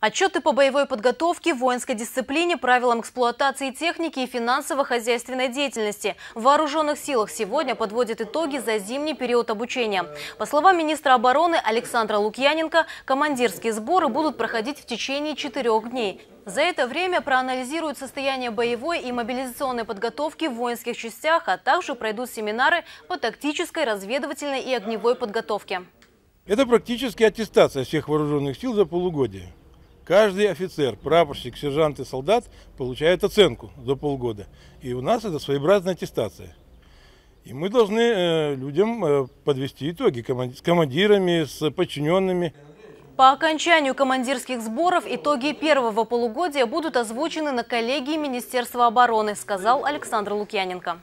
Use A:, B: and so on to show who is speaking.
A: Отчеты по боевой подготовке, воинской дисциплине, правилам эксплуатации техники и финансово-хозяйственной деятельности в вооруженных силах сегодня подводят итоги за зимний период обучения. По словам министра обороны Александра Лукьяненко, командирские сборы будут проходить в течение четырех дней. За это время проанализируют состояние боевой и мобилизационной подготовки в воинских частях, а также пройдут семинары по тактической, разведывательной и огневой подготовке.
B: Это практически аттестация всех вооруженных сил за полугодие. Каждый офицер, прапорщик, сержант и солдат получает оценку за полгода. И у нас это своеобразная аттестация. И мы должны э, людям э, подвести итоги с командирами, с подчиненными.
A: По окончанию командирских сборов итоги первого полугодия будут озвучены на коллегии Министерства обороны, сказал Александр Лукьяненко.